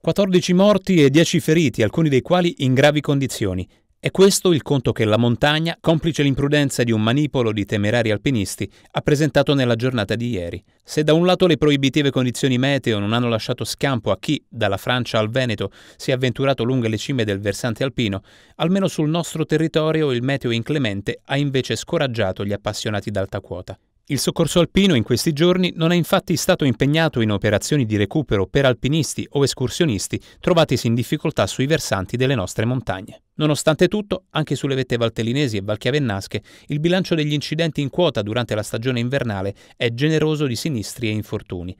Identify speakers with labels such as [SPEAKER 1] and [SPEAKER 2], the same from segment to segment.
[SPEAKER 1] 14 morti e 10 feriti, alcuni dei quali in gravi condizioni. È questo il conto che la montagna, complice l'imprudenza di un manipolo di temerari alpinisti, ha presentato nella giornata di ieri. Se da un lato le proibitive condizioni meteo non hanno lasciato scampo a chi, dalla Francia al Veneto, si è avventurato lungo le cime del versante alpino, almeno sul nostro territorio il meteo inclemente ha invece scoraggiato gli appassionati d'alta quota. Il soccorso alpino in questi giorni non è infatti stato impegnato in operazioni di recupero per alpinisti o escursionisti trovatisi in difficoltà sui versanti delle nostre montagne. Nonostante tutto, anche sulle vette valtellinesi e valchiavennasche, il bilancio degli incidenti in quota durante la stagione invernale è generoso di sinistri e infortuni.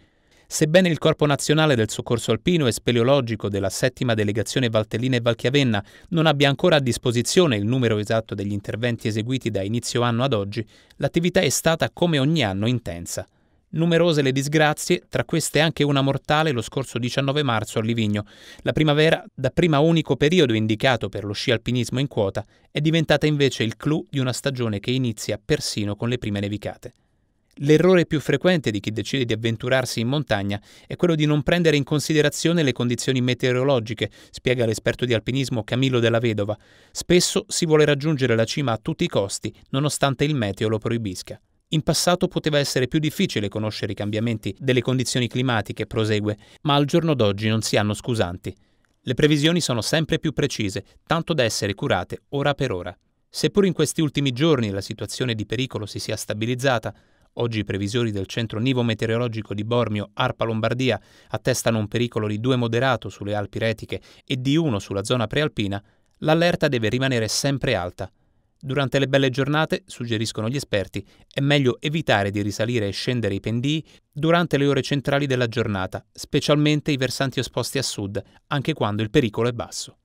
[SPEAKER 1] Sebbene il Corpo Nazionale del Soccorso Alpino e Speleologico della settima delegazione Valtellina e Valchiavenna non abbia ancora a disposizione il numero esatto degli interventi eseguiti da inizio anno ad oggi, l'attività è stata come ogni anno intensa. Numerose le disgrazie, tra queste anche una mortale lo scorso 19 marzo a Livigno. La primavera, dapprima unico periodo indicato per lo sci alpinismo in quota, è diventata invece il clou di una stagione che inizia persino con le prime nevicate. L'errore più frequente di chi decide di avventurarsi in montagna è quello di non prendere in considerazione le condizioni meteorologiche, spiega l'esperto di alpinismo Camillo della Vedova. Spesso si vuole raggiungere la cima a tutti i costi, nonostante il meteo lo proibisca. In passato poteva essere più difficile conoscere i cambiamenti delle condizioni climatiche, prosegue, ma al giorno d'oggi non si hanno scusanti. Le previsioni sono sempre più precise, tanto da essere curate ora per ora. Seppur in questi ultimi giorni la situazione di pericolo si sia stabilizzata, Oggi i previsori del centro nivo-meteorologico di Bormio, Arpa Lombardia, attestano un pericolo di 2 moderato sulle Alpi Retiche e di 1 sulla zona prealpina, l'allerta deve rimanere sempre alta. Durante le belle giornate, suggeriscono gli esperti, è meglio evitare di risalire e scendere i pendii durante le ore centrali della giornata, specialmente i versanti esposti a sud, anche quando il pericolo è basso.